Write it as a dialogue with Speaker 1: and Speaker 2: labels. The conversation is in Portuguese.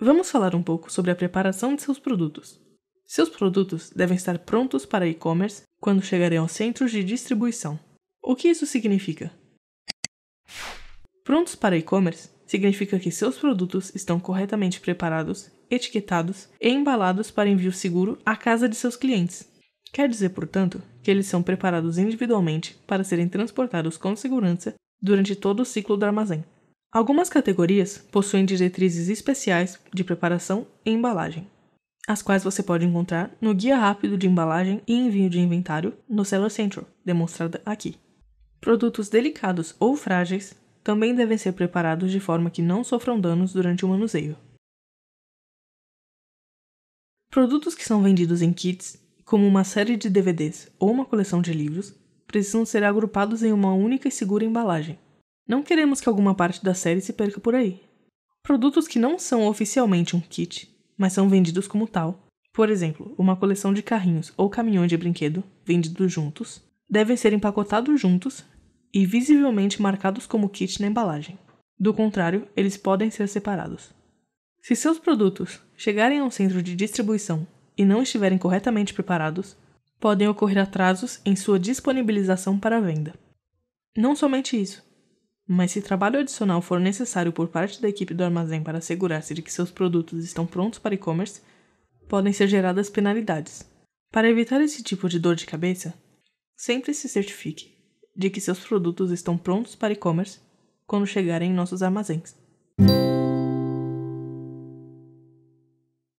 Speaker 1: Vamos falar um pouco sobre a preparação de seus produtos. Seus produtos devem estar prontos para e-commerce quando chegarem aos centros de distribuição. O que isso significa? Prontos para e-commerce significa que seus produtos estão corretamente preparados, etiquetados e embalados para envio seguro à casa de seus clientes. Quer dizer, portanto, que eles são preparados individualmente para serem transportados com segurança durante todo o ciclo do armazém. Algumas categorias possuem diretrizes especiais de preparação e embalagem, as quais você pode encontrar no Guia Rápido de Embalagem e Envio de Inventário no Seller Central, demonstrada aqui. Produtos delicados ou frágeis também devem ser preparados de forma que não sofram danos durante o manuseio. Produtos que são vendidos em kits, como uma série de DVDs ou uma coleção de livros, precisam ser agrupados em uma única e segura embalagem, não queremos que alguma parte da série se perca por aí. Produtos que não são oficialmente um kit, mas são vendidos como tal, por exemplo, uma coleção de carrinhos ou caminhões de brinquedo vendidos juntos, devem ser empacotados juntos e visivelmente marcados como kit na embalagem. Do contrário, eles podem ser separados. Se seus produtos chegarem a um centro de distribuição e não estiverem corretamente preparados, podem ocorrer atrasos em sua disponibilização para venda. Não somente isso, mas se trabalho adicional for necessário por parte da equipe do armazém para assegurar-se de que seus produtos estão prontos para e-commerce, podem ser geradas penalidades. Para evitar esse tipo de dor de cabeça, sempre se certifique de que seus produtos estão prontos para e-commerce quando chegarem em nossos armazéns.